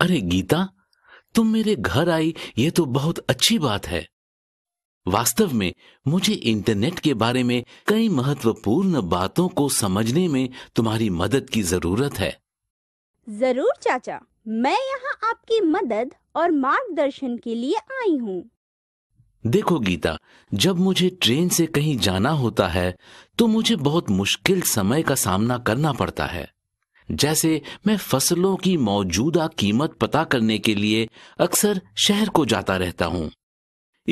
अरे गीता तुम मेरे घर आई ये तो बहुत अच्छी बात है वास्तव में मुझे इंटरनेट के बारे में कई महत्वपूर्ण बातों को समझने में तुम्हारी मदद की जरूरत है जरूर चाचा मैं यहाँ आपकी मदद और मार्गदर्शन के लिए आई हूँ देखो गीता जब मुझे ट्रेन से कहीं जाना होता है तो मुझे बहुत मुश्किल समय का सामना करना पड़ता है जैसे मैं फसलों की मौजूदा कीमत पता करने के लिए अक्सर शहर को जाता रहता हूं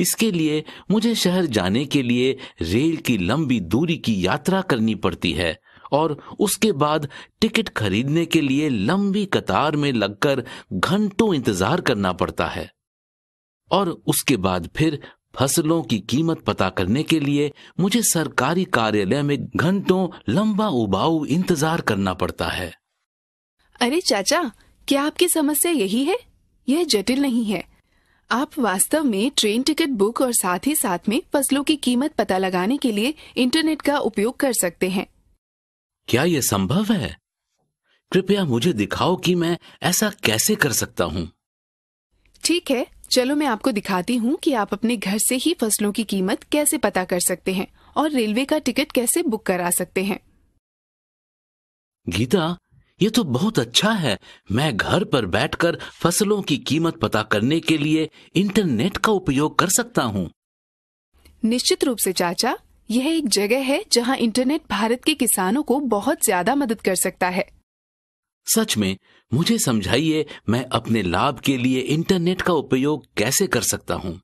इसके लिए मुझे शहर जाने के लिए रेल की लंबी दूरी की यात्रा करनी पड़ती है और उसके बाद टिकट खरीदने के लिए लंबी कतार में लगकर घंटों इंतजार करना पड़ता है और उसके बाद फिर फसलों की कीमत पता करने के लिए मुझे सरकारी कार्यालय में घंटों लंबा उबाऊ इंतजार करना पड़ता है अरे चाचा क्या आपकी समस्या यही है यह जटिल नहीं है आप वास्तव में ट्रेन टिकट बुक और साथ ही साथ में फसलों की कीमत पता लगाने के लिए इंटरनेट का उपयोग कर सकते हैं क्या यह संभव है कृपया मुझे दिखाओ कि मैं ऐसा कैसे कर सकता हूँ ठीक है चलो मैं आपको दिखाती हूँ कि आप अपने घर से ही फसलों की कीमत कैसे पता कर सकते हैं और रेलवे का टिकट कैसे बुक करा सकते हैं गीता ये तो बहुत अच्छा है मैं घर पर बैठकर फसलों की कीमत पता करने के लिए इंटरनेट का उपयोग कर सकता हूँ निश्चित रूप से चाचा यह एक जगह है जहाँ इंटरनेट भारत के किसानों को बहुत ज्यादा मदद कर सकता है सच में मुझे समझाइए मैं अपने लाभ के लिए इंटरनेट का उपयोग कैसे कर सकता हूँ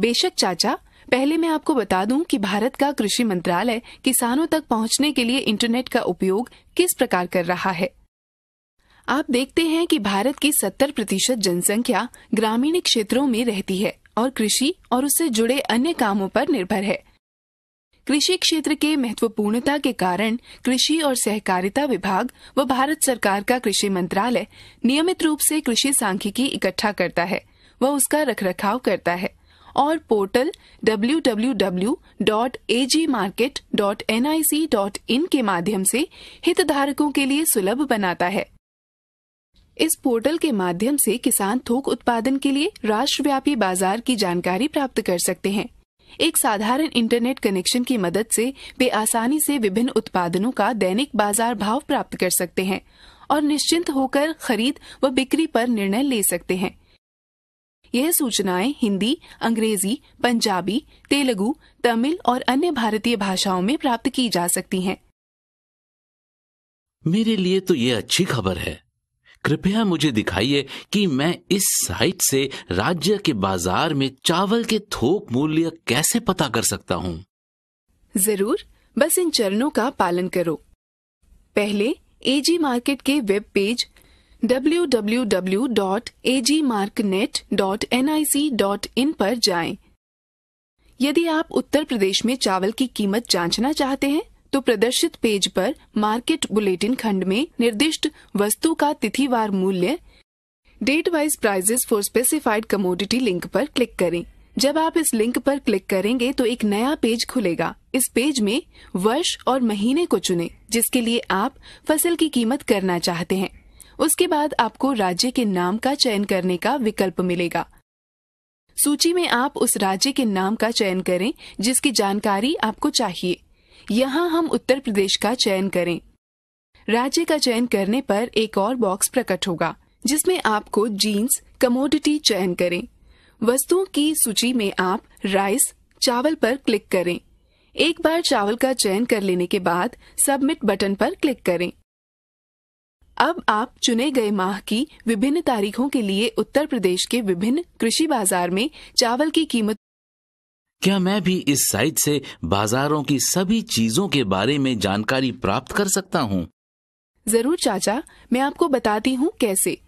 बेशक चाचा पहले मैं आपको बता दूं कि भारत का कृषि मंत्रालय किसानों तक पहुंचने के लिए इंटरनेट का उपयोग किस प्रकार कर रहा है आप देखते हैं कि भारत की 70 प्रतिशत जनसंख्या ग्रामीण क्षेत्रों में रहती है और कृषि और उससे जुड़े अन्य कामों पर निर्भर है कृषि क्षेत्र के महत्वपूर्णता के कारण कृषि और सहकारिता विभाग व भारत सरकार का कृषि मंत्रालय नियमित रूप से कृषि सांख्यिकी इकट्ठा करता है व उसका रखरखाव करता है और पोर्टल www.agmarket.nic.in के माध्यम से हितधारकों के लिए सुलभ बनाता है इस पोर्टल के माध्यम से किसान थोक उत्पादन के लिए राष्ट्रव्यापी बाजार की जानकारी प्राप्त कर सकते हैं एक साधारण इंटरनेट कनेक्शन की मदद से वे आसानी से विभिन्न उत्पादनों का दैनिक बाजार भाव प्राप्त कर सकते हैं और निश्चिंत होकर खरीद व बिक्री पर निर्णय ले सकते हैं यह सूचनाएं हिंदी अंग्रेजी पंजाबी तेलुगु तमिल और अन्य भारतीय भाषाओं में प्राप्त की जा सकती हैं मेरे लिए तो ये अच्छी खबर है कृपया मुझे दिखाइए कि मैं इस साइट से राज्य के बाजार में चावल के थोक मूल्य कैसे पता कर सकता हूँ जरूर बस इन चरणों का पालन करो पहले एजी मार्केट के वेब पेज www.agmarknet.nic.in पर जाएं। यदि आप उत्तर प्रदेश में चावल की कीमत जांचना चाहते हैं तो प्रदर्शित पेज पर मार्केट बुलेटिन खंड में निर्दिष्ट वस्तु का तिथिवार मूल्य date wise prices for specified commodity link पर क्लिक करें जब आप इस लिंक पर क्लिक करेंगे तो एक नया पेज खुलेगा इस पेज में वर्ष और महीने को चुनें जिसके लिए आप फसल की कीमत करना चाहते हैं उसके बाद आपको राज्य के नाम का चयन करने का विकल्प मिलेगा सूची में आप उस राज्य के नाम का चयन करें जिसकी जानकारी आपको चाहिए यहाँ हम उत्तर प्रदेश का चयन करें राज्य का चयन करने पर एक और बॉक्स प्रकट होगा जिसमें आपको जीन्स कमोडिटी चयन करें वस्तुओं की सूची में आप राइस चावल पर क्लिक करें एक बार चावल का चयन कर लेने के बाद सबमिट बटन पर क्लिक करें अब आप चुने गए माह की विभिन्न तारीखों के लिए उत्तर प्रदेश के विभिन्न कृषि बाजार में चावल की कीमत क्या मैं भी इस साइट से बाजारों की सभी चीजों के बारे में जानकारी प्राप्त कर सकता हूँ जरूर चाचा मैं आपको बताती हूँ कैसे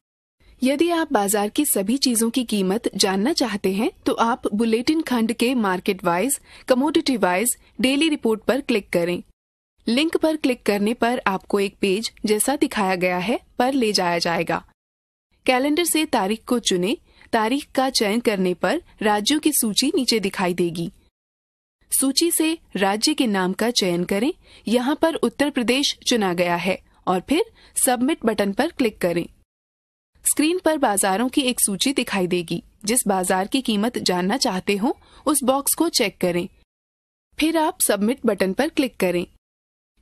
यदि आप बाजार की सभी चीजों की कीमत जानना चाहते हैं तो आप बुलेटिन खंड के market wise commodity wise daily report पर क्लिक करें लिंक पर क्लिक करने पर आपको एक पेज जैसा दिखाया गया है पर ले जाया जाएगा कैलेंडर से तारीख को चुने तारीख का चयन करने पर राज्यों की सूची नीचे दिखाई देगी सूची से राज्य के नाम का चयन करें यहाँ पर उत्तर प्रदेश चुना गया है और फिर सबमिट बटन पर क्लिक करें स्क्रीन पर बाजारों की एक सूची दिखाई देगी जिस बाजार की कीमत जानना चाहते हो उस बॉक्स को चेक करें फिर आप सबमिट बटन पर क्लिक करें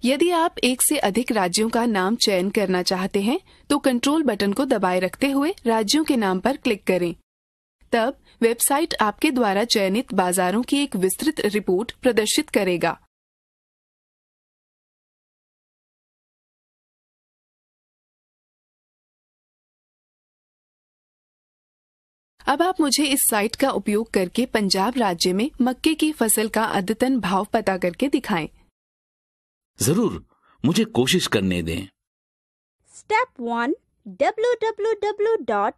यदि आप एक से अधिक राज्यों का नाम चयन करना चाहते हैं तो कंट्रोल बटन को दबाए रखते हुए राज्यों के नाम पर क्लिक करें तब वेबसाइट आपके द्वारा चयनित बाजारों की एक विस्तृत रिपोर्ट प्रदर्शित करेगा अब आप मुझे इस साइट का उपयोग करके पंजाब राज्य में मक्के की फसल का अद्यतन भाव पता करके दिखाएं। जरूर मुझे कोशिश करने दें step one dot dot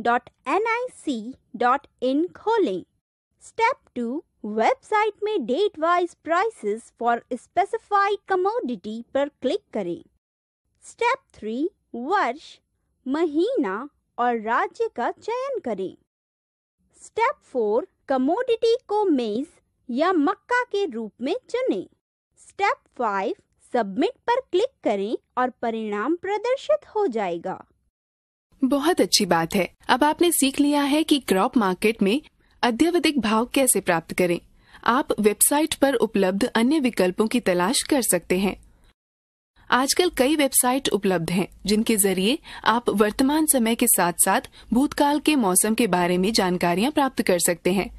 dot N I C in खोलें स्टेप टू वेबसाइट में date wise prices for specified commodity पर क्लिक करें स्टेप थ्री वर्ष महीना और राज्य का चयन करें स्टेप फोर कमोडिटी को मेज या मक्का के रूप में चुनें स्टेप फाइव सबमिट पर क्लिक करें और परिणाम प्रदर्शित हो जाएगा बहुत अच्छी बात है अब आपने सीख लिया है कि क्रॉप मार्केट में अद्यावधिक भाव कैसे प्राप्त करें आप वेबसाइट पर उपलब्ध अन्य विकल्पों की तलाश कर सकते हैं आजकल कई वेबसाइट उपलब्ध हैं जिनके जरिए आप वर्तमान समय के साथ साथ भूतकाल के मौसम के बारे में जानकारियां प्राप्त कर सकते हैं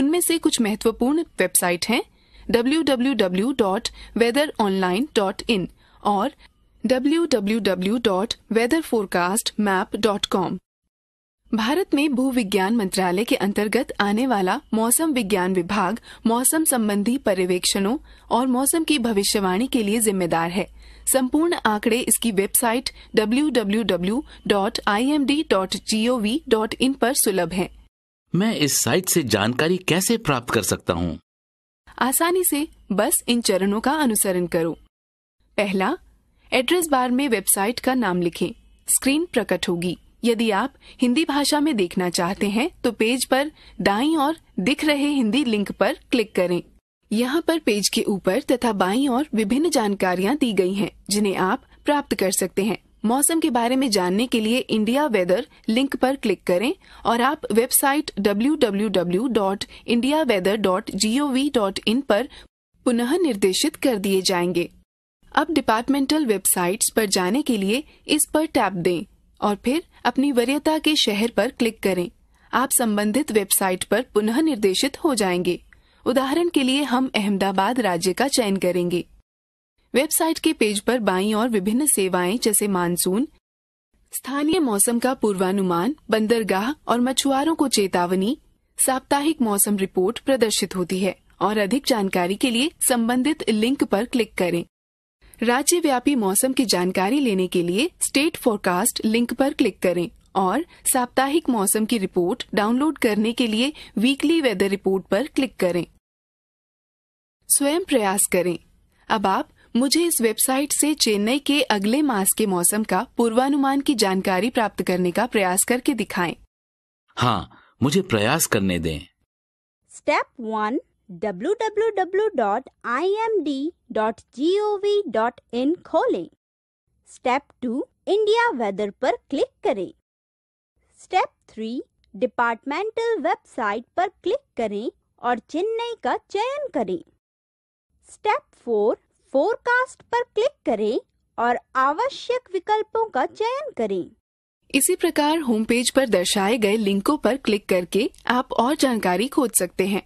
उनमें से कुछ महत्वपूर्ण वेबसाइट हैं www.weatheronline.in और www.weatherforecastmap.com भारत में भू विज्ञान मंत्रालय के अंतर्गत आने वाला मौसम विज्ञान विभाग मौसम संबंधी पर्यवेक्षणों और मौसम की भविष्यवाणी के लिए जिम्मेदार है संपूर्ण आंकड़े इसकी वेबसाइट www.imd.gov.in पर सुलभ हैं। मैं इस साइट से जानकारी कैसे प्राप्त कर सकता हूँ आसानी से बस इन चरणों का अनुसरण करो पहला एड्रेस बार में वेबसाइट का नाम लिखें स्क्रीन प्रकट होगी यदि आप हिंदी भाषा में देखना चाहते हैं तो पेज पर दाईं ओर दिख रहे हिंदी लिंक पर क्लिक करें यहाँ पर पेज के ऊपर तथा बाईं ओर विभिन्न जानकारियाँ दी गई हैं जिन्हें आप प्राप्त कर सकते हैं मौसम के बारे में जानने के लिए इंडिया वेदर लिंक पर क्लिक करें और आप वेबसाइट www.indiaweather.gov.in पर पुनः निर्देशित कर दिए जाएंगे अब डिपार्टमेंटल वेबसाइट्स पर जाने के लिए इस पर टैप दें और फिर अपनी वरीयता के शहर पर क्लिक करें आप संबंधित वेबसाइट पर पुनः निर्देशित हो जाएंगे उदाहरण के लिए हम अहमदाबाद राज्य का चयन करेंगे वेबसाइट के पेज पर बाईं और विभिन्न सेवाएं जैसे मानसून स्थानीय मौसम का पूर्वानुमान बंदरगाह और मछुआरों को चेतावनी साप्ताहिक मौसम रिपोर्ट प्रदर्शित होती है और अधिक जानकारी के लिए संबंधित लिंक पर क्लिक करें राज्य व्यापी मौसम की जानकारी लेने के लिए स्टेट फोरकास्ट लिंक पर क्लिक करें और साप्ताहिक मौसम की रिपोर्ट डाउनलोड करने के लिए वीकली वेदर रिपोर्ट पर क्लिक करें स्वयं प्रयास करें अब आप मुझे इस वेबसाइट से चेन्नई के अगले मास के मौसम का पूर्वानुमान की जानकारी प्राप्त करने का प्रयास करके दिखाएं। हाँ मुझे प्रयास करने दें step one dot dot dot I M D G O V in खोले स्टेप टू इंडिया वेदर पर क्लिक करें स्टेप थ्री डिपार्टमेंटल वेबसाइट पर क्लिक करें और चेन्नई का चयन करें स्टेप फोर फोरकास्ट पर क्लिक करें और आवश्यक विकल्पों का चयन करें इसी प्रकार होम पेज पर दर्शाए गए लिंकों पर क्लिक करके आप और जानकारी खोज सकते हैं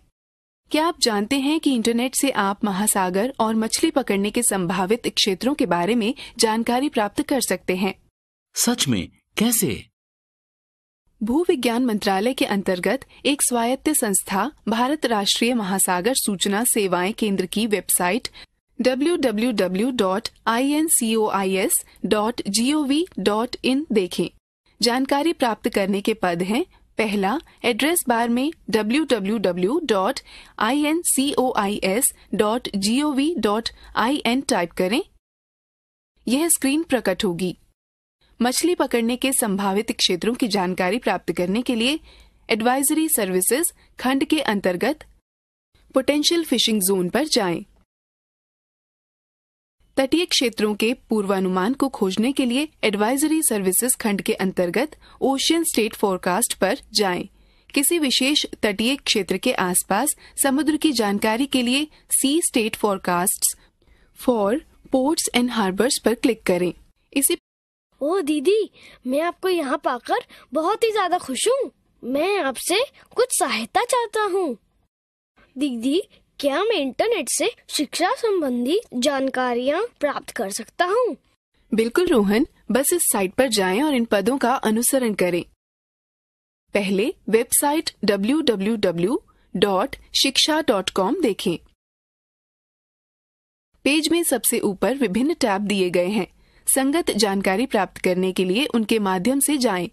क्या आप जानते हैं कि इंटरनेट से आप महासागर और मछली पकड़ने के संभावित क्षेत्रों के बारे में जानकारी प्राप्त कर सकते हैं सच में कैसे भू विज्ञान मंत्रालय के अंतर्गत एक स्वायत्त संस्था भारत राष्ट्रीय महासागर सूचना सेवाएं केंद्र की वेबसाइट www.incois.gov.in देखें जानकारी प्राप्त करने के पद हैं पहला एड्रेस बार में www.incois.gov.in टाइप करें यह स्क्रीन प्रकट होगी मछली पकड़ने के संभावित क्षेत्रों की जानकारी प्राप्त करने के लिए एडवाइजरी सर्विसेज खंड के अंतर्गत पोटेंशियल फिशिंग जोन पर जाएं। तटीय क्षेत्रों के पूर्वानुमान को खोजने के लिए एडवाइजरी सर्विसेज खंड के अंतर्गत ओशियन स्टेट फोरकास्ट पर जाएं। किसी विशेष तटीय क्षेत्र के आसपास समुद्र की जानकारी के लिए sea state forecast for ports and harbours पर क्लिक करें इसी ओ दीदी मैं आपको यहाँ पाकर बहुत ही ज्यादा खुश हूँ मैं आपसे कुछ सहायता चाहता हूँ दीदी क्या मैं इंटरनेट से शिक्षा संबंधी जानकारियाँ प्राप्त कर सकता हूँ बिल्कुल रोहन बस इस साइट पर जाएं और इन पदों का अनुसरण करें पहले वेबसाइट www.shiksha.com देखें पेज में सबसे ऊपर विभिन्न टैब दिए गए हैं संगत जानकारी प्राप्त करने के लिए उनके माध्यम से जाएं।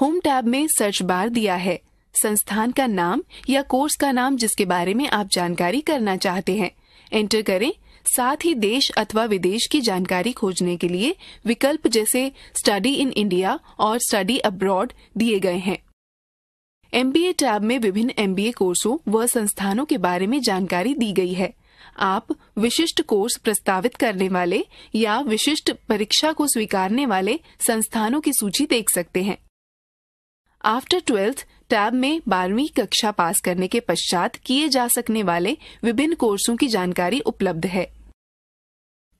होम टैब में सर्च बार दिया है संस्थान का नाम या कोर्स का नाम जिसके बारे में आप जानकारी करना चाहते हैं एंटर करें साथ ही देश अथवा विदेश की जानकारी खोजने के लिए विकल्प जैसे स्टडी इन इंडिया और स्टडी अब्रॉड दिए गए हैं एम बी टैब में विभिन्न एम बी ए कोर्सों व संस्थानों के बारे में जानकारी दी गई है आप विशिष्ट कोर्स प्रस्तावित करने वाले या विशिष्ट परीक्षा को स्वीकारने वाले संस्थानों की सूची देख सकते हैं आफ्टर ट्वेल्थ टैब में बारहवीं कक्षा पास करने के पश्चात किए जा सकने वाले विभिन्न कोर्सों की जानकारी उपलब्ध है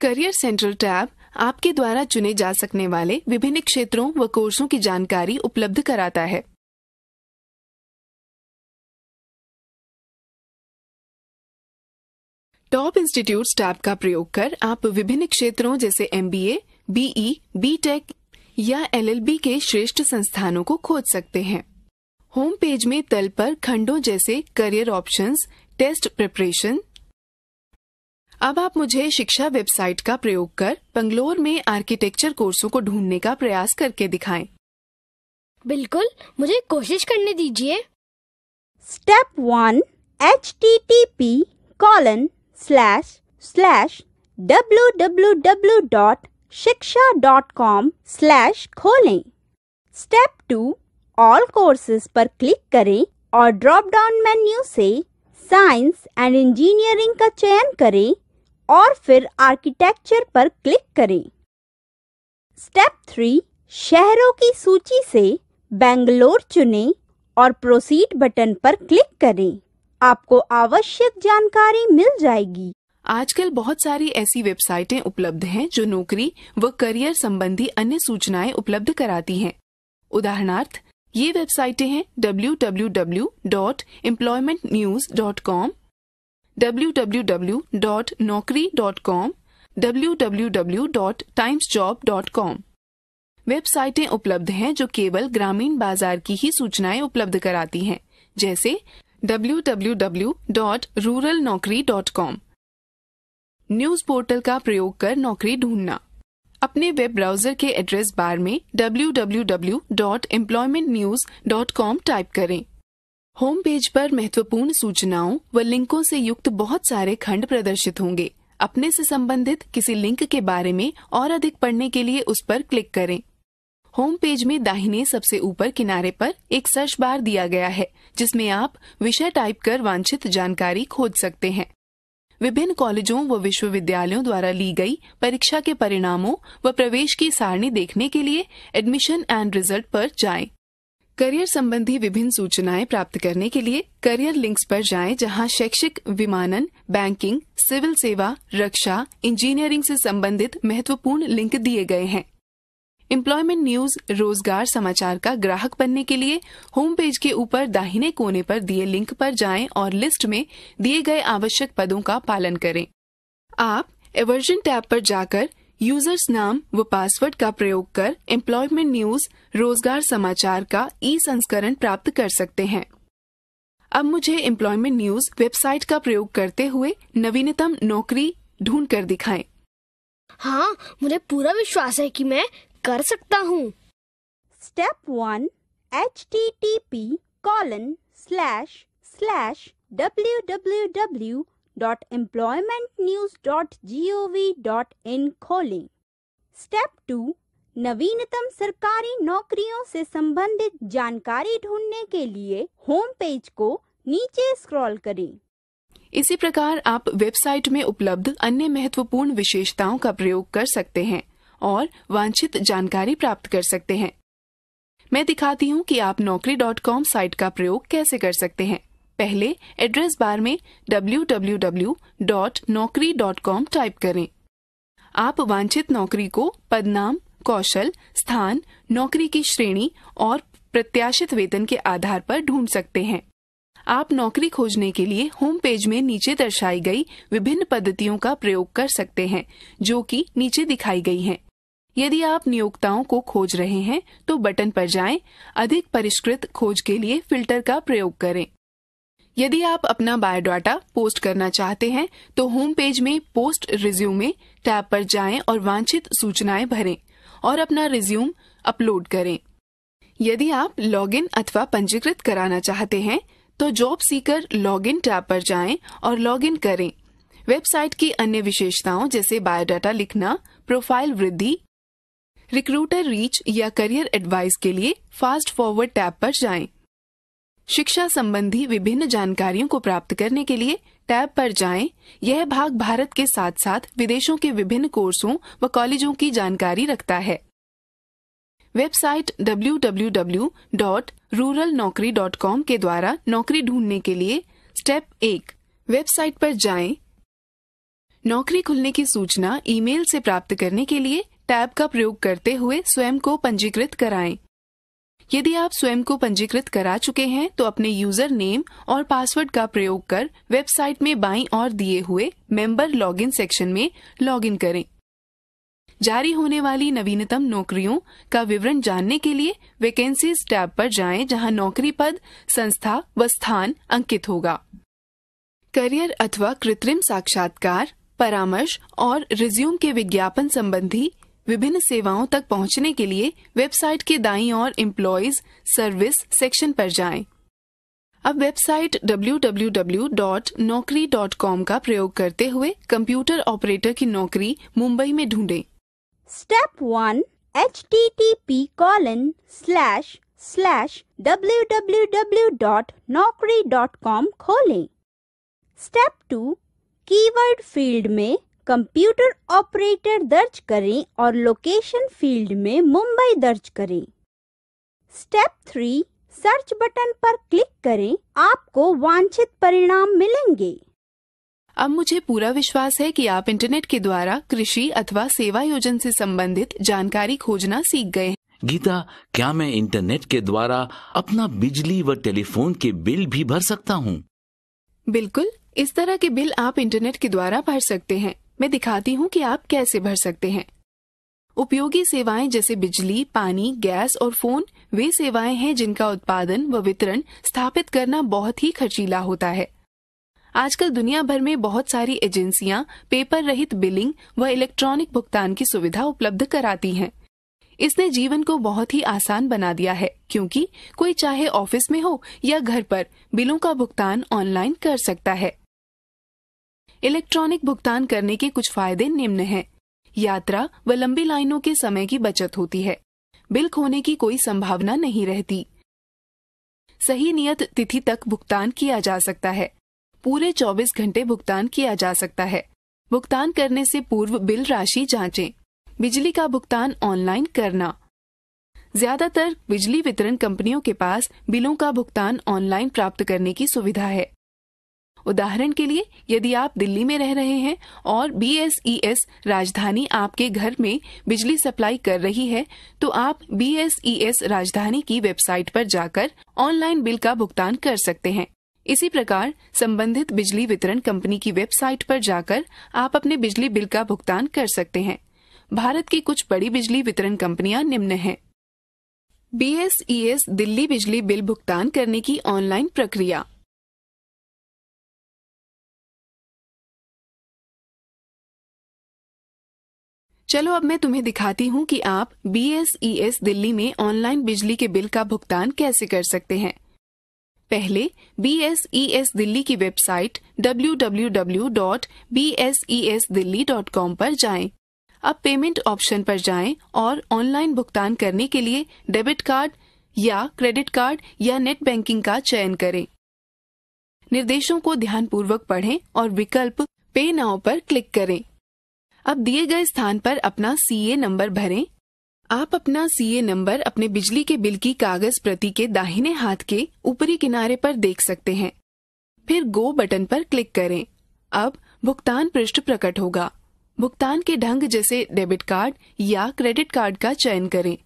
करियर सेंटर टैब आपके द्वारा चुने जा सकने वाले विभिन्न क्षेत्रों व कोर्सों की जानकारी उपलब्ध कराता है टॉप इंस्टीट्यूट टैब का प्रयोग कर आप विभिन्न क्षेत्रों जैसे M B A BE B tech या एलएलबी के श्रेष्ठ संस्थानों को खोज सकते हैं होम पेज में तल पर खंडों जैसे करियर ऑप्शंस, टेस्ट प्रिपरेशन अब आप मुझे शिक्षा वेबसाइट का प्रयोग कर बंगलोर में आर्किटेक्चर कोर्सों को ढूंढने का प्रयास करके दिखाएं। बिल्कुल मुझे कोशिश करने दीजिए step one H T T P colon slash slash W W W dot Shiksha dot com slash खोलें स्टेप टू ऑल कोर्सेज पर क्लिक करें और ड्रॉप डाउन मेन्यू से साइंस एंड इंजीनियरिंग का चयन करें और फिर आर्किटेक्चर पर क्लिक करें स्टेप थ्री शहरों की सूची से बेंगलोर चुनें और प्रोसीड बटन पर क्लिक करें आपको आवश्यक जानकारी मिल जाएगी आजकल बहुत सारी ऐसी वेबसाइटें उपलब्ध हैं जो नौकरी व करियर संबंधी अन्य सूचनाएं उपलब्ध कराती हैं उदाहरणार्थ ये वेबसाइटें हैं www.employmentnews.com, www.naukri.com, www.timesjob.com वेबसाइटें उपलब्ध हैं जो केवल ग्रामीण बाजार की ही सूचनाएं उपलब्ध कराती हैं जैसे www.ruralnaukri.com न्यूज पोर्टल का प्रयोग कर नौकरी ढूंढना अपने वेब ब्राउजर के एड्रेस बार में www.employmentnews.com टाइप करें होम पेज पर महत्वपूर्ण सूचनाओं व लिंकों से युक्त बहुत सारे खंड प्रदर्शित होंगे अपने से संबंधित किसी लिंक के बारे में और अधिक पढ़ने के लिए उस पर क्लिक करें होम पेज में दाहिने सबसे ऊपर किनारे पर एक सर्च बार दिया गया है जिसमें आप विषय टाइप कर वांछित जानकारी खोज सकते हैं विभिन्न कॉलेजों व विश्वविद्यालयों द्वारा ली गई परीक्षा के परिणामों व प्रवेश की सारणी देखने के लिए एडमिशन एंड रिजल्ट पर जाएं। करियर संबंधी विभिन्न सूचनाएं प्राप्त करने के लिए करियर लिंक्स पर जाएं जहां शैक्षिक विमानन बैंकिंग सिविल सेवा रक्षा इंजीनियरिंग से संबंधित महत्वपूर्ण लिंक दिए गए हैं एम्प्लॉयमेंट न्यूज रोजगार समाचार का ग्राहक बनने के लिए होम पेज के ऊपर दाहिने कोने पर दिए लिंक पर जाएं और लिस्ट में दिए गए आवश्यक पदों का पालन करें आप एवर्जन टैब पर जाकर यूजर्स नाम व पासवर्ड का प्रयोग कर एम्प्लॉयमेंट न्यूज रोजगार समाचार का ई संस्करण प्राप्त कर सकते हैं अब मुझे एम्प्लॉयमेंट न्यूज वेबसाइट का प्रयोग करते हुए नवीनतम नौकरी ढूंढ कर दिखाएं। हाँ मुझे पूरा विश्वास है कि मैं कर सकता हूँ step one H T T P colon slash slash W W W dot employment news dot G O V dot in खोलें स्टेप टू नवीनतम सरकारी नौकरियों से संबंधित जानकारी ढूंढने के लिए होम पेज को नीचे स्क्रॉल करें इसी प्रकार आप वेबसाइट में उपलब्ध अन्य महत्वपूर्ण विशेषताओं का प्रयोग कर सकते हैं और वांछित जानकारी प्राप्त कर सकते हैं मैं दिखाती हूँ कि आप नौकरी डॉट कॉम साइट का प्रयोग कैसे कर सकते हैं पहले एड्रेस बार में कॉम टाइप करें आप वांछित नौकरी को पदनाम कौशल स्थान नौकरी की श्रेणी और प्रत्याशित वेतन के आधार पर ढूंढ सकते हैं आप नौकरी खोजने के लिए होम पेज में नीचे दर्शाई गई विभिन्न पद्धतियों का प्रयोग कर सकते हैं जो कि नीचे दिखाई गई हैं। यदि आप नियोक्ताओं को खोज रहे हैं तो बटन पर जाएं, अधिक परिष्कृत खोज के लिए फिल्टर का प्रयोग करें यदि आप अपना बायोडाटा पोस्ट करना चाहते हैं तो होम पेज में पोस्ट रिज्यूम में टैब पर जाएं और वांछित सूचनाएं भरें और अपना रिज्यूम अपलोड करें यदि आप लॉगिन अथवा पंजीकृत कराना चाहते हैं तो जॉब सीकर लॉगिन टैब पर जाएं और लॉगिन करें वेबसाइट की अन्य विशेषताओं जैसे बायोडाटा लिखना प्रोफाइल वृद्धि रिक्रूटर रीच या करियर एडवाइस के लिए फास्ट फॉरवर्ड टैब पर जाएं। शिक्षा संबंधी विभिन्न जानकारियों को प्राप्त करने के लिए टैब पर जाएं। यह भाग भारत के साथ साथ विदेशों के विभिन्न कोर्सों व कॉलेजों की जानकारी रखता है वेबसाइट www.ruralnaukri.com के द्वारा नौकरी ढूंढने के लिए स्टेप एक वेबसाइट पर जाएं। नौकरी खुलने की सूचना ईमेल से प्राप्त करने के लिए टैब का प्रयोग करते हुए स्वयं को पंजीकृत कराएं। यदि आप स्वयं को पंजीकृत करा चुके हैं तो अपने यूजर नेम और पासवर्ड का प्रयोग कर वेबसाइट में बाईं और दिए हुए मेंबर लॉगिन सेक्शन में लॉगिन करें जारी होने वाली नवीनतम नौकरियों का विवरण जानने के लिए वैकेंसीज टैब पर जाएं जहां नौकरी पद संस्था व स्थान अंकित होगा करियर अथवा कृत्रिम साक्षात्कार परामर्श और रिज्यूम के विज्ञापन संबंधी विभिन्न सेवाओं तक पहुंचने के लिए वेबसाइट के दाईं ओर एम्प्लॉयज सर्विस सेक्शन पर जाएं। अब वेबसाइट www.naukri.com का प्रयोग करते हुए कंप्यूटर ऑपरेटर की नौकरी मुंबई में ढूंढें। Step one H T T P colon slash slash W W W dot Naukri dot com खोले स्टेप टू कीवर्ड फील्ड में कंप्यूटर ऑपरेटर दर्ज करें और लोकेशन फील्ड में मुंबई दर्ज करें स्टेप थ्री सर्च बटन पर क्लिक करें आपको वांछित परिणाम मिलेंगे अब मुझे पूरा विश्वास है कि आप इंटरनेट के द्वारा कृषि अथवा सेवा योजन से संबंधित जानकारी खोजना सीख गए गीता क्या मैं इंटरनेट के द्वारा अपना बिजली व टेलीफोन के बिल भी भर सकता हूँ बिल्कुल इस तरह के बिल आप इंटरनेट के द्वारा भर सकते हैं मैं दिखाती हूँ कि आप कैसे भर सकते हैं उपयोगी सेवाएं जैसे बिजली पानी गैस और फोन वे सेवाएं हैं जिनका उत्पादन व वितरण स्थापित करना बहुत ही खर्चीला होता है आजकल दुनिया भर में बहुत सारी एजेंसियां पेपर रहित बिलिंग व इलेक्ट्रॉनिक भुगतान की सुविधा उपलब्ध कराती हैं इसने जीवन को बहुत ही आसान बना दिया है क्योंकि कोई चाहे ऑफिस में हो या घर पर बिलों का भुगतान ऑनलाइन कर सकता है इलेक्ट्रॉनिक भुगतान करने के कुछ फायदे निम्न हैं यात्रा व लंबी लाइनों के समय की बचत होती है बिल खोने की कोई संभावना नहीं रहती सही नियत तिथि तक भुगतान किया जा सकता है पूरे 24 घंटे भुगतान किया जा सकता है भुगतान करने से पूर्व बिल राशि जांचें। बिजली का भुगतान ऑनलाइन करना ज्यादातर बिजली वितरण कंपनियों के पास बिलों का भुगतान ऑनलाइन प्राप्त करने की सुविधा है उदाहरण के लिए यदि आप दिल्ली में रह रहे हैं और बीएसईएस e राजधानी आपके घर में बिजली सप्लाई कर रही है तो आप बीएसईएस e राजधानी की वेबसाइट पर जाकर ऑनलाइन बिल का भुगतान कर सकते हैं इसी प्रकार संबंधित बिजली वितरण कंपनी की वेबसाइट पर जाकर आप अपने बिजली बिल का भुगतान कर सकते हैं भारत की कुछ बड़ी बिजली वितरण कंपनियां निम्न हैं बीएसईएस e दिल्ली बिजली बिल भुगतान करने की ऑनलाइन प्रक्रिया चलो अब मैं तुम्हें दिखाती हूँ कि आप B S E S Delhi में ऑनलाइन बिजली के बिल का भुगतान कैसे कर सकते हैं पहले B S E S Delhi की वेबसाइट www.bsesdelhi.com पर जाएं। अब पेमेंट ऑप्शन पर जाएं और ऑनलाइन भुगतान करने के लिए डेबिट कार्ड या क्रेडिट कार्ड या नेट बैंकिंग का चयन करें निर्देशों को ध्यानपूर्वक पढ़ें और विकल्प पे नाउ पर क्लिक करें अब दिए गए स्थान पर अपना सीए नंबर भरें आप अपना सीए नंबर अपने बिजली के बिल की कागज प्रति के दाहिने हाथ के ऊपरी किनारे पर देख सकते हैं फिर गो बटन पर क्लिक करें अब भुगतान पृष्ठ प्रकट होगा भुगतान के ढंग जैसे डेबिट कार्ड या क्रेडिट कार्ड का चयन करें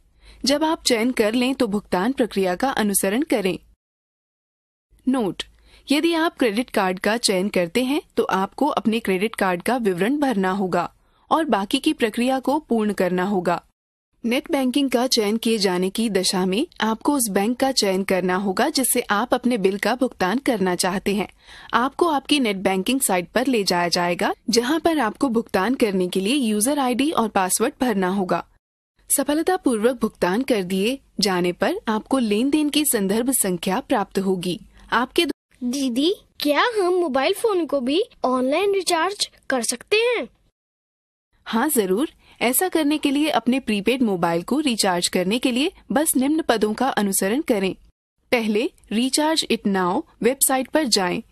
जब आप चयन कर लें तो भुगतान प्रक्रिया का अनुसरण करें नोट यदि आप क्रेडिट कार्ड का चयन करते हैं तो आपको अपने क्रेडिट कार्ड का विवरण भरना होगा और बाकी की प्रक्रिया को पूर्ण करना होगा नेट बैंकिंग का चयन किए जाने की दशा में आपको उस बैंक का चयन करना होगा जिससे आप अपने बिल का भुगतान करना चाहते हैं आपको आपकी नेट बैंकिंग साइट पर ले जाया जाएगा जहां पर आपको भुगतान करने के लिए यूजर आईडी और पासवर्ड भरना होगा सफलतापूर्वक भुगतान कर दिए जाने पर आपको लेन देन की संदर्भ संख्या प्राप्त होगी आपके दीदी क्या हम मोबाइल फोन को भी ऑनलाइन रिचार्ज कर सकते हैं हाँ जरूर ऐसा करने के लिए अपने प्रीपेड मोबाइल को रिचार्ज करने के लिए बस निम्न पदों का अनुसरण करें पहले रिचार्ज इट नाउ वेबसाइट पर जाएं।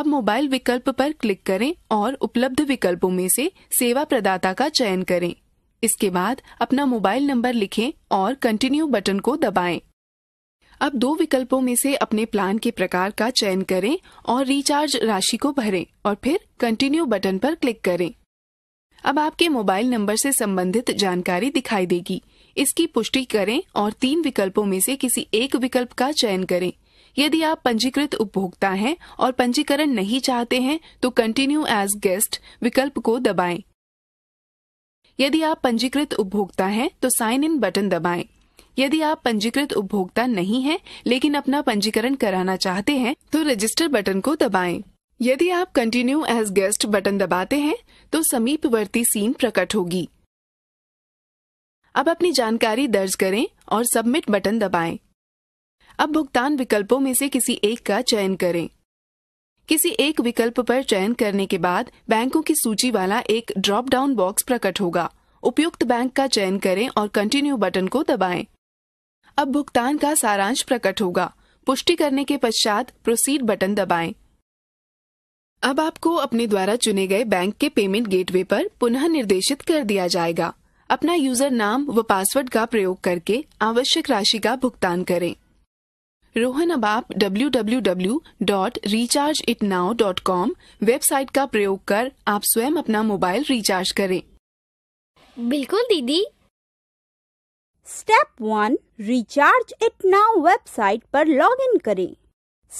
अब मोबाइल विकल्प पर क्लिक करें और उपलब्ध विकल्पों में से सेवा प्रदाता का चयन करें इसके बाद अपना मोबाइल नंबर लिखें और कंटिन्यू बटन को दबाएं। अब दो विकल्पों में से अपने प्लान के प्रकार का चयन करें और रिचार्ज राशि को भरें और फिर कंटिन्यू बटन पर क्लिक करें अब आपके मोबाइल नंबर से संबंधित जानकारी दिखाई देगी इसकी पुष्टि करें और तीन विकल्पों में से किसी एक विकल्प का चयन करें यदि आप पंजीकृत उपभोक्ता हैं और पंजीकरण नहीं चाहते हैं तो कंटिन्यू एज गेस्ट विकल्प को दबाएं। यदि आप पंजीकृत उपभोक्ता हैं तो साइन इन बटन दबाएं। यदि आप पंजीकृत उपभोक्ता नहीं हैं लेकिन अपना पंजीकरण कराना चाहते हैं तो रजिस्टर बटन को दबाएं। यदि आप कंटिन्यू एज गेस्ट बटन दबाते हैं तो समीपवर्ती सीन प्रकट होगी अब अपनी जानकारी दर्ज करें और सबमिट बटन दबाएं। अब भुगतान विकल्पों में से किसी एक का चयन करें किसी एक विकल्प पर चयन करने के बाद बैंकों की सूची वाला एक ड्रॉप डाउन बॉक्स प्रकट होगा उपयुक्त बैंक का चयन करें और कंटिन्यू बटन को दबाएं। अब भुगतान का सारांश प्रकट होगा पुष्टि करने के पश्चात प्रोसीड बटन दबाएं। अब आपको अपने द्वारा चुने गए बैंक के पेमेंट गेटवे पर पुनः निर्देशित कर दिया जाएगा अपना यूजर नाम व पासवर्ड का प्रयोग करके आवश्यक राशि का भुगतान करें रोहन अब आप www.rechargeitnow.com वेबसाइट का प्रयोग कर आप स्वयं अपना मोबाइल रिचार्ज करें बिल्कुल दीदी step one recharge it now website पर लॉग इन करें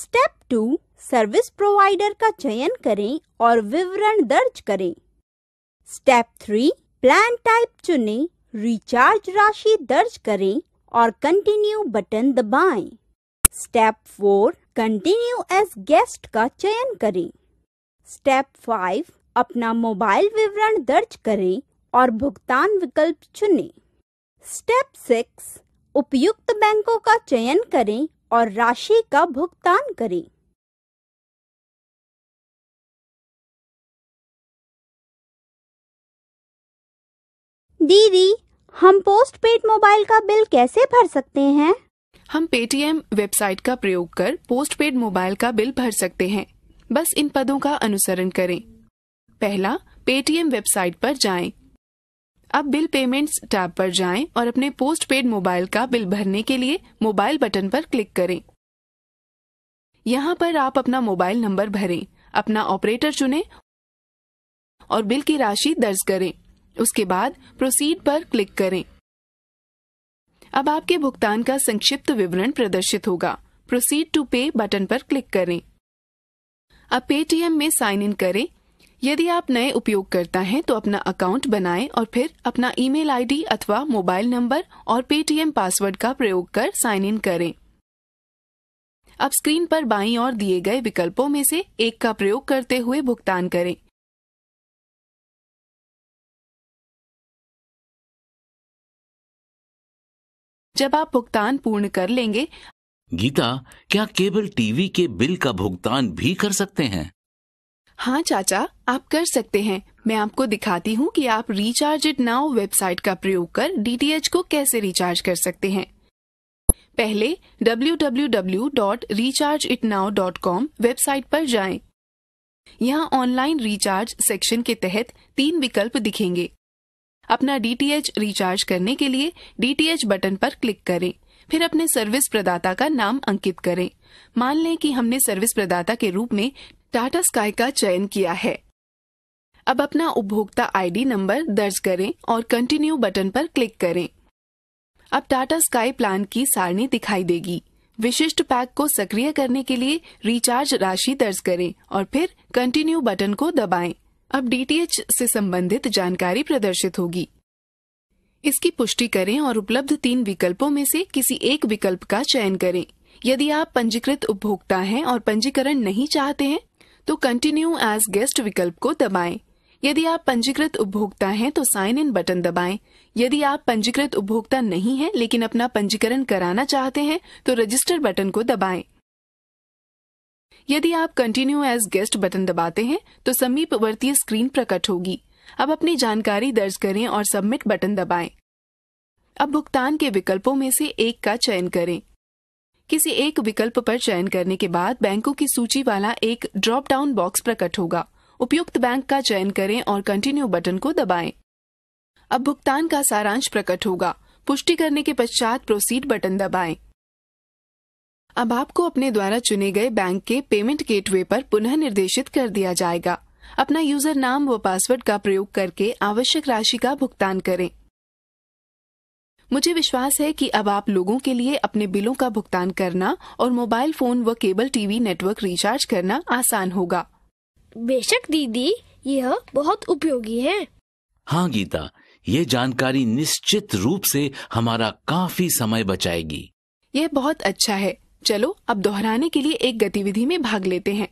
स्टेप टू सर्विस प्रोवाइडर का चयन करें और विवरण दर्ज करें स्टेप थ्री प्लान टाइप चुनें रिचार्ज राशि दर्ज करें और कंटिन्यू बटन दबाएं। Step four continue as guest का चयन करें स्टेप फाइव अपना मोबाइल विवरण दर्ज करें और भुगतान विकल्प चुनें। स्टेप सिक्स उपयुक्त बैंकों का चयन करें और राशि का भुगतान करें दीदी हम पोस्ट पेड मोबाइल का बिल कैसे भर सकते हैं हम पेटीएम वेबसाइट का प्रयोग कर पोस्ट पेड मोबाइल का बिल भर सकते हैं बस इन पदों का अनुसरण करें पहला पेटीएम वेबसाइट पर जाएं। अब बिल पेमेंट्स टैब पर जाएं और अपने पोस्ट पेड मोबाइल का बिल भरने के लिए मोबाइल बटन पर क्लिक करें यहाँ पर आप अपना मोबाइल नंबर भरें अपना ऑपरेटर चुनें और बिल की राशि दर्ज करें उसके बाद प्रोसीड पर क्लिक करें अब आपके भुगतान का संक्षिप्त विवरण प्रदर्शित होगा प्रोसीड टू पे बटन पर क्लिक करें अब पेटीएम में साइन इन करें यदि आप नए उपयोगकर्ता हैं तो अपना अकाउंट बनाएं और फिर अपना ईमेल आईडी अथवा मोबाइल नंबर और पेटीएम पासवर्ड का प्रयोग कर साइन इन करें अब स्क्रीन पर बाईं ओर दिए गए विकल्पों में से एक का प्रयोग करते हुए भुगतान करें जब आप भुगतान पूर्ण कर लेंगे गीता क्या केबल टीवी के बिल का भुगतान भी कर सकते हैं हाँ चाचा आप कर सकते हैं मैं आपको दिखाती हूँ कि आप रिचार्ज इट नाउ वेबसाइट का प्रयोग कर डी को कैसे रिचार्ज कर सकते हैं पहले www.rechargeitnow.com वेबसाइट पर जाएं। यहाँ ऑनलाइन रिचार्ज सेक्शन के तहत तीन विकल्प दिखेंगे अपना डीटीएच रिचार्ज करने के लिए डीटीएच बटन पर क्लिक करें फिर अपने सर्विस प्रदाता का नाम अंकित करें मान लें कि हमने सर्विस प्रदाता के रूप में टाटा स्काई का चयन किया है अब अपना उपभोक्ता आईडी नंबर दर्ज करें और कंटिन्यू बटन पर क्लिक करें अब टाटा स्काई प्लान की सारणी दिखाई देगी विशिष्ट पैक को सक्रिय करने के लिए रिचार्ज राशि दर्ज करें और फिर कंटिन्यू बटन को दबाएं। अब डीटीएच से संबंधित जानकारी प्रदर्शित होगी इसकी पुष्टि करें और उपलब्ध तीन विकल्पों में से किसी एक विकल्प का चयन करें यदि आप पंजीकृत उपभोक्ता हैं और पंजीकरण नहीं चाहते हैं तो कंटिन्यू एज गेस्ट विकल्प को दबाएं। यदि आप पंजीकृत उपभोक्ता हैं तो साइन इन बटन दबाएं। यदि आप पंजीकृत उपभोक्ता नहीं हैं लेकिन अपना पंजीकरण कराना चाहते हैं तो रजिस्टर बटन को दबाएं। यदि आप कंटिन्यू एज गेस्ट बटन दबाते हैं तो समीपवर्ती स्क्रीन प्रकट होगी अब अपनी जानकारी दर्ज करें और सबमिट बटन दबाएं। अब भुगतान के विकल्पों में से एक का चयन करें किसी एक विकल्प पर चयन करने के बाद बैंकों की सूची वाला एक ड्रॉप डाउन बॉक्स प्रकट होगा उपयुक्त बैंक का चयन करें और कंटिन्यू बटन को दबाएं। अब भुगतान का सारांश प्रकट होगा पुष्टि करने के पश्चात प्रोसीड बटन दबाएं। अब आपको अपने द्वारा चुने गए बैंक के पेमेंट गेटवे पर पुनः निर्देशित कर दिया जाएगा अपना यूजर नाम व पासवर्ड का प्रयोग करके आवश्यक राशि का भुगतान करें मुझे विश्वास है कि अब आप लोगों के लिए अपने बिलों का भुगतान करना और मोबाइल फोन व केबल टीवी नेटवर्क रिचार्ज करना आसान होगा बेशक दीदी यह बहुत उपयोगी है हाँ गीता ये जानकारी निश्चित रूप से हमारा काफी समय बचाएगी यह बहुत अच्छा है चलो अब दोहराने के लिए एक गतिविधि में भाग लेते हैं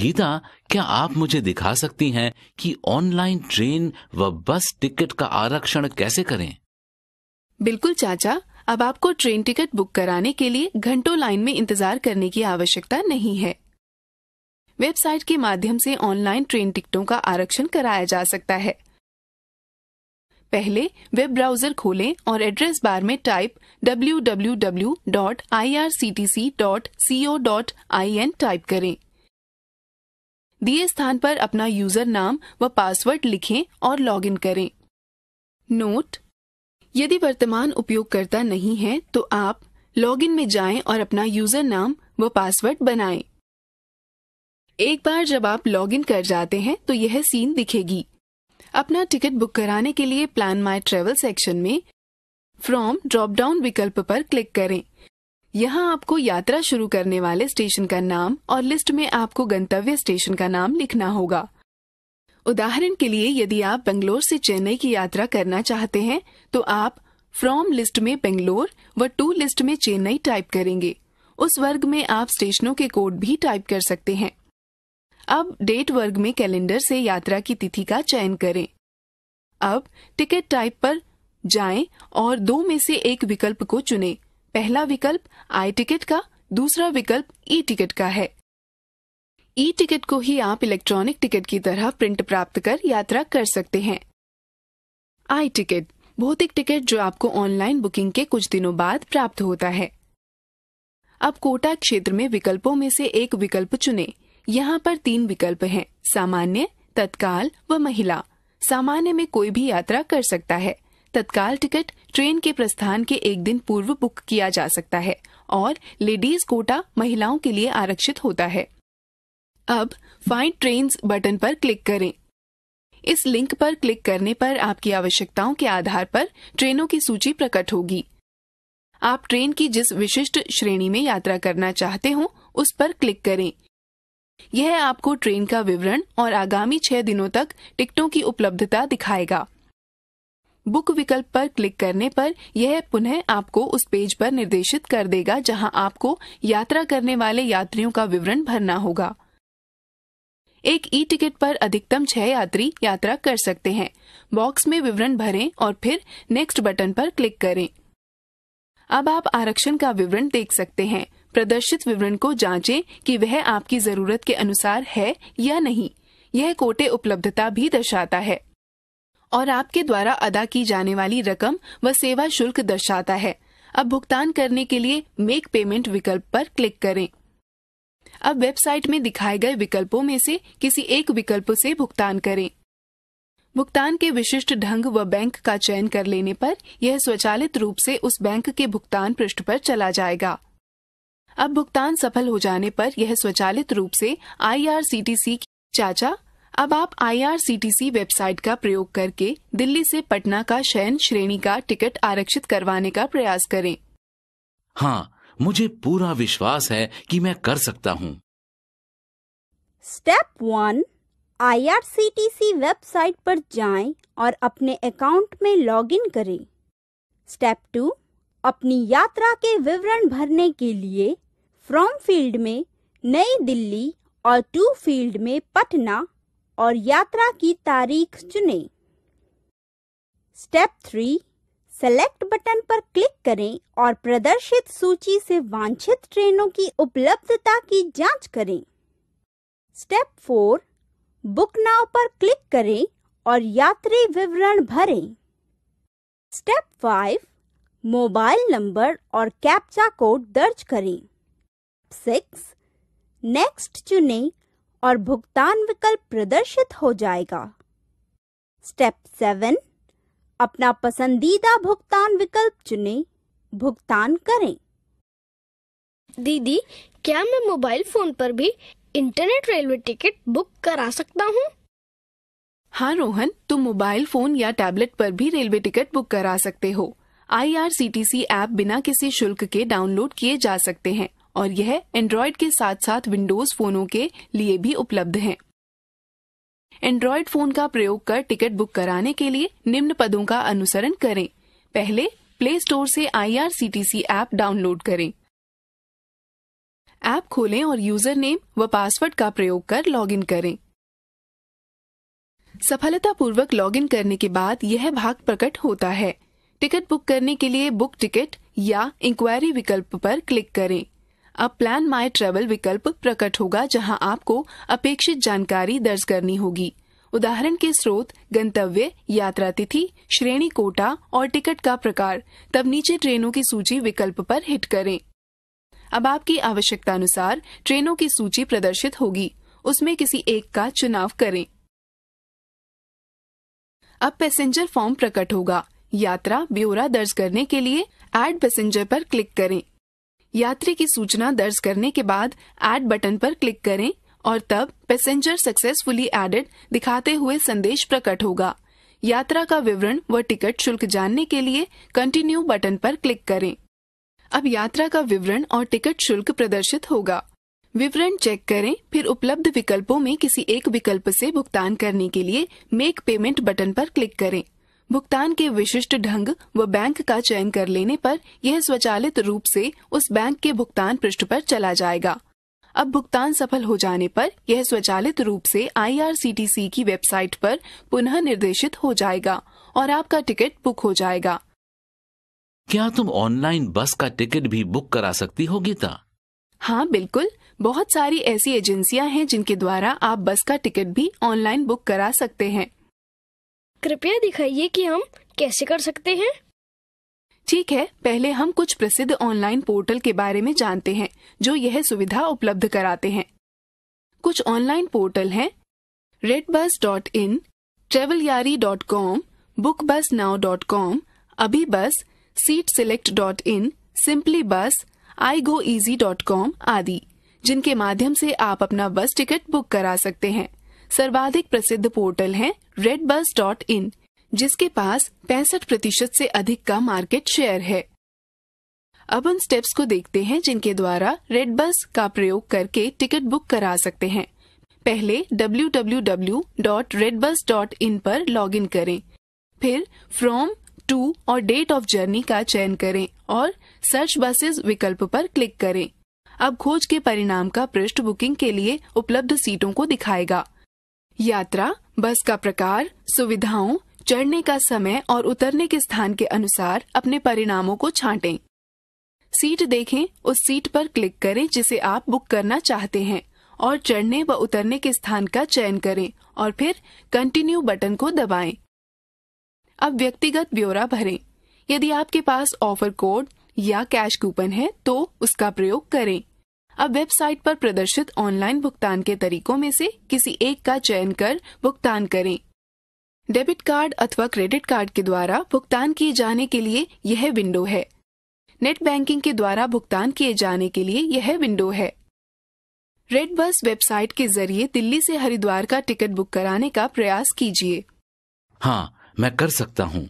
गीता क्या आप मुझे दिखा सकती हैं कि ऑनलाइन ट्रेन व बस टिकट का आरक्षण कैसे करें बिल्कुल चाचा अब आपको ट्रेन टिकट बुक कराने के लिए घंटों लाइन में इंतजार करने की आवश्यकता नहीं है वेबसाइट के माध्यम से ऑनलाइन ट्रेन टिकटों का आरक्षण कराया जा सकता है पहले वेब ब्राउजर खोलें और एड्रेस बार में टाइप www.irctc.co.in टाइप करें दिए स्थान पर अपना यूजर नाम व पासवर्ड लिखें और लॉगिन करें नोट यदि वर्तमान उपयोगकर्ता नहीं है तो आप लॉगिन में जाएं और अपना यूजर नाम व पासवर्ड बनाएं। एक बार जब आप लॉगिन कर जाते हैं तो यह सीन दिखेगी अपना टिकट बुक कराने के लिए प्लान माई ट्रेवल सेक्शन में फ्रॉम ड्रॉप डाउन विकल्प पर क्लिक करें यहाँ आपको यात्रा शुरू करने वाले स्टेशन का नाम और लिस्ट में आपको गंतव्य स्टेशन का नाम लिखना होगा उदाहरण के लिए यदि आप बेंगलोर से चेन्नई की यात्रा करना चाहते हैं तो आप फ्रॉम लिस्ट में बेंगलोर व टू लिस्ट में चेन्नई टाइप करेंगे उस वर्ग में आप स्टेशनों के कोड भी टाइप कर सकते हैं अब डेट वर्ग में कैलेंडर से यात्रा की तिथि का चयन करें अब टिकट टाइप पर जाएं और दो में से एक विकल्प को चुनें। पहला विकल्प आई टिकट का दूसरा विकल्प ई टिकट का है ई टिकट को ही आप इलेक्ट्रॉनिक टिकट की तरह प्रिंट प्राप्त कर यात्रा कर सकते हैं आई टिकट भौतिक टिकट जो आपको ऑनलाइन बुकिंग के कुछ दिनों बाद प्राप्त होता है अब कोटा क्षेत्र में विकल्पों में से एक विकल्प चुनें। यहाँ पर तीन विकल्प हैं सामान्य तत्काल व महिला सामान्य में कोई भी यात्रा कर सकता है तत्काल टिकट ट्रेन के प्रस्थान के एक दिन पूर्व बुक किया जा सकता है और लेडीज कोटा महिलाओं के लिए आरक्षित होता है अब फाइंड ट्रेन बटन पर क्लिक करें इस लिंक पर क्लिक करने पर आपकी आवश्यकताओं के आधार पर ट्रेनों की सूची प्रकट होगी आप ट्रेन की जिस विशिष्ट श्रेणी में यात्रा करना चाहते हो उस पर क्लिक करें यह आपको ट्रेन का विवरण और आगामी छह दिनों तक टिकटों की उपलब्धता दिखाएगा बुक विकल्प पर क्लिक करने पर यह पुनः आपको उस पेज पर निर्देशित कर देगा जहां आपको यात्रा करने वाले यात्रियों का विवरण भरना होगा एक ई टिकट पर अधिकतम छह यात्री यात्रा कर सकते हैं बॉक्स में विवरण भरें और फिर नेक्स्ट बटन पर क्लिक करें अब आप आरक्षण का विवरण देख सकते हैं प्रदर्शित विवरण को जांचें कि वह आपकी जरूरत के अनुसार है या नहीं यह कोटे उपलब्धता भी दर्शाता है और आपके द्वारा अदा की जाने वाली रकम व सेवा शुल्क दर्शाता है अब भुगतान करने के लिए मेक पेमेंट विकल्प पर क्लिक करें अब वेबसाइट में दिखाए गए विकल्पों में से किसी एक विकल्प से भुगतान करें भुगतान के विशिष्ट ढंग व बैंक का चयन कर लेने पर यह स्वचालित रूप से उस बैंक के भुगतान पृष्ठ पर चला जाएगा अब भुगतान सफल हो जाने पर यह स्वचालित रूप से आईआरसीटीसी चाचा अब आप आईआरसीटीसी वेबसाइट का प्रयोग करके दिल्ली से पटना का शयन श्रेणी का टिकट आरक्षित करवाने का प्रयास करें हाँ मुझे पूरा विश्वास है कि मैं कर सकता हूँ स्टेप वन आईआरसीटीसी वेबसाइट पर जाएं और अपने अकाउंट में लॉगिन करें स्टेप टू अपनी यात्रा के विवरण भरने के लिए फ्रॉम फील्ड में नई दिल्ली और टू फील्ड में पटना और यात्रा की तारीख चुनें। स्टेप थ्री सेलेक्ट बटन पर क्लिक करें और प्रदर्शित सूची से वांछित ट्रेनों की उपलब्धता की जांच करें स्टेप फोर बुक नाउ पर क्लिक करें और यात्री विवरण भरें स्टेप फाइव मोबाइल नंबर और कैप्चा कोड दर्ज करें सिक्स नेक्स्ट चुने और भुगतान विकल्प प्रदर्शित हो जाएगा स्टेप सेवन अपना पसंदीदा भुगतान विकल्प चुने भुगतान करें दीदी क्या मैं मोबाइल फोन पर भी इंटरनेट रेलवे टिकट बुक करा सकता हूँ हाँ रोहन तुम मोबाइल फोन या टैबलेट पर भी रेलवे टिकट बुक करा सकते हो सी ऐप बिना किसी शुल्क के डाउनलोड किए जा सकते हैं और यह एंड्रॉयड के साथ साथ विंडोज फोनों के लिए भी उपलब्ध है एंड्रॉयड फोन का प्रयोग कर टिकट बुक कराने के लिए निम्न पदों का अनुसरण करें पहले प्ले स्टोर से आईआरसीटीसी ऐप डाउनलोड करें ऐप खोलें और यूजर नेम व पासवर्ड का प्रयोग कर लॉगिन करें सफलतापूर्वक लॉगिन करने के बाद यह भाग प्रकट होता है टिकट बुक करने के लिए बुक टिकट या इंक्वायरी विकल्प पर क्लिक करें अब प्लान माई ट्रेवल विकल्प प्रकट होगा जहां आपको अपेक्षित जानकारी दर्ज करनी होगी उदाहरण के स्रोत गंतव्य यात्रा तिथि श्रेणी कोटा और टिकट का प्रकार तब नीचे ट्रेनों की सूची विकल्प पर हिट करें अब आपकी आवश्यकता अनुसार ट्रेनों की सूची प्रदर्शित होगी उसमें किसी एक का चुनाव करें अब पैसेंजर फॉर्म प्रकट होगा यात्रा ब्यौरा दर्ज करने के लिए एड पैसेंजर पर क्लिक करें यात्री की सूचना दर्ज करने के बाद एड बटन पर क्लिक करें और तब पैसेंजर सक्सेसफुली एडेड दिखाते हुए संदेश प्रकट होगा यात्रा का विवरण व टिकट शुल्क जानने के लिए कंटिन्यू बटन पर क्लिक करें अब यात्रा का विवरण और टिकट शुल्क प्रदर्शित होगा विवरण चेक करें फिर उपलब्ध विकल्पों में किसी एक विकल्प से भुगतान करने के लिए मेक पेमेंट बटन पर क्लिक करें भुगतान के विशिष्ट ढंग व बैंक का चयन कर लेने पर यह स्वचालित रूप से उस बैंक के भुगतान पृष्ठ पर चला जाएगा अब भुगतान सफल हो जाने पर यह स्वचालित रूप से आईआरसीटीसी की वेबसाइट पर पुनः निर्देशित हो जाएगा और आपका टिकट बुक हो जाएगा क्या तुम ऑनलाइन बस का टिकट भी बुक करा सकती हो गीता हाँ बिल्कुल बहुत सारी ऐसी एजेंसियां हैं जिनके द्वारा आप बस का टिकट भी ऑनलाइन बुक करा सकते हैं कृपया दिखाइए कि हम कैसे कर सकते हैं ठीक है पहले हम कुछ प्रसिद्ध ऑनलाइन पोर्टल के बारे में जानते हैं जो यह सुविधा उपलब्ध कराते हैं कुछ ऑनलाइन पोर्टल हैं red bus dot in travel yaari dot com book bus now dot com Abhi bus seat select dot in simply bus I go easy dot com आदि जिनके माध्यम से आप अपना बस टिकट बुक करा सकते हैं सर्वाधिक प्रसिद्ध पोर्टल हैं redbus.in जिसके पास पैंसठ प्रतिशत से अधिक का मार्केट शेयर है अब उन स्टेप्स को देखते हैं जिनके द्वारा रेडबस का प्रयोग करके टिकट बुक करा सकते हैं पहले www.redbus.in पर लॉगिन करें फिर फ्रॉम टू और डेट ऑफ जर्नी का चयन करें और सर्च बसेस विकल्प पर क्लिक करें अब खोज के परिणाम का पृष्ठ बुकिंग के लिए उपलब्ध सीटों को दिखाएगा यात्रा बस का प्रकार सुविधाओं चढ़ने का समय और उतरने के स्थान के अनुसार अपने परिणामों को छांटें। सीट देखें उस सीट पर क्लिक करें जिसे आप बुक करना चाहते हैं और चढ़ने व उतरने के स्थान का चयन करें और फिर कंटिन्यू बटन को दबाएं। अब व्यक्तिगत ब्यौरा भरें यदि आपके पास ऑफर कोड या कैश कूपन है तो उसका प्रयोग करें अब वेबसाइट पर प्रदर्शित ऑनलाइन भुगतान के तरीकों में से किसी एक का चयन कर भुगतान करें डेबिट कार्ड अथवा क्रेडिट कार्ड के द्वारा भुगतान किए जाने के लिए यह विंडो है नेट बैंकिंग के द्वारा भुगतान किए जाने के लिए यह विंडो है रेड बस वेबसाइट के जरिए दिल्ली से हरिद्वार का टिकट बुक कराने का प्रयास कीजिए हाँ मैं कर सकता हूँ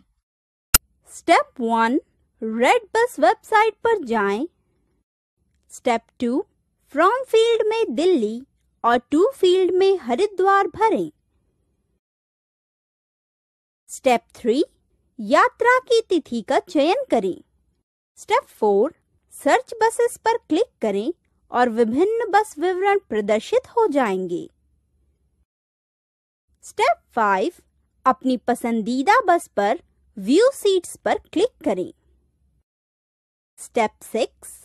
step one red bus website पर जाएं। स्टेप टू फ्रॉम फील्ड में दिल्ली और टू फील्ड में हरिद्वार भरें स्टेप थ्री यात्रा की तिथि का चयन करें स्टेप फोर सर्च बसेस पर क्लिक करें और विभिन्न बस विवरण प्रदर्शित हो जाएंगे स्टेप फाइव अपनी पसंदीदा बस पर व्यू सीट्स पर क्लिक करें स्टेप सिक्स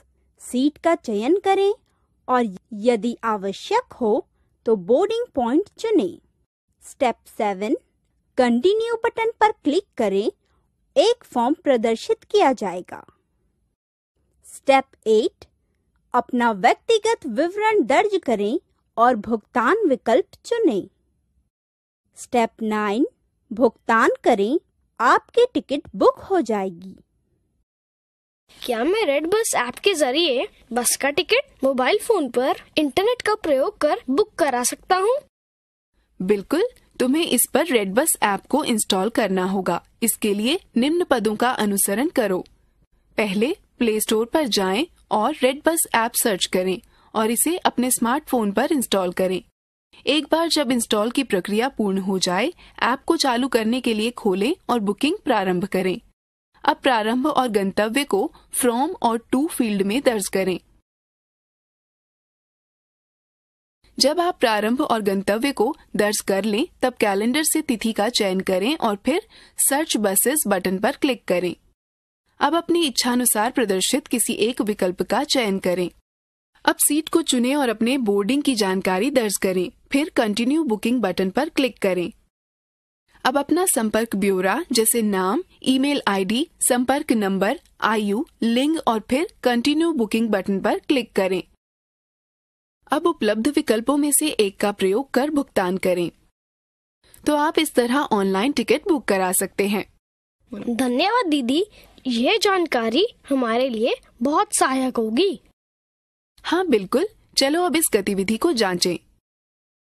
सीट का चयन करें और यदि आवश्यक हो तो बोर्डिंग पॉइंट चुने स्टेप सेवन कंटिन्यू बटन पर क्लिक करें एक फॉर्म प्रदर्शित किया जाएगा स्टेप एट अपना व्यक्तिगत विवरण दर्ज करें और भुगतान विकल्प चुनें। स्टेप नाइन भुगतान करें आपकी टिकट बुक हो जाएगी क्या मैं रेड बस ऐप के जरिए बस का टिकट मोबाइल फोन पर इंटरनेट का प्रयोग कर बुक करा सकता हूँ बिल्कुल तुम्हें इस पर रेड बस ऐप को इंस्टॉल करना होगा इसके लिए निम्न पदों का अनुसरण करो पहले प्ले स्टोर पर जाएं और रेड बस ऐप सर्च करें और इसे अपने स्मार्टफोन पर इंस्टॉल करें एक बार जब इंस्टॉल की प्रक्रिया पूर्ण हो जाए ऐप को चालू करने के लिए खोलें और बुकिंग प्रारंभ करें अब प्रारंभ और गंतव्य को फ्रॉम और टू फील्ड में दर्ज करें जब आप प्रारंभ और गंतव्य को दर्ज कर लें तब कैलेंडर से तिथि का चयन करें और फिर सर्च बसेस बटन पर क्लिक करें अब अपनी इच्छानुसार प्रदर्शित किसी एक विकल्प का चयन करें अब सीट को चुनें और अपने बोर्डिंग की जानकारी दर्ज करें फिर कंटिन्यू बुकिंग बटन पर क्लिक करें अब अपना संपर्क ब्यौरा जैसे नाम ईमेल आईडी, संपर्क नंबर आयु लिंग और फिर कंटिन्यू बुकिंग बटन पर क्लिक करें अब उपलब्ध विकल्पों में से एक का प्रयोग कर भुगतान करें तो आप इस तरह ऑनलाइन टिकट बुक करा सकते हैं धन्यवाद दीदी ये जानकारी हमारे लिए बहुत सहायक होगी हाँ बिल्कुल चलो अब इस गतिविधि को जांचें।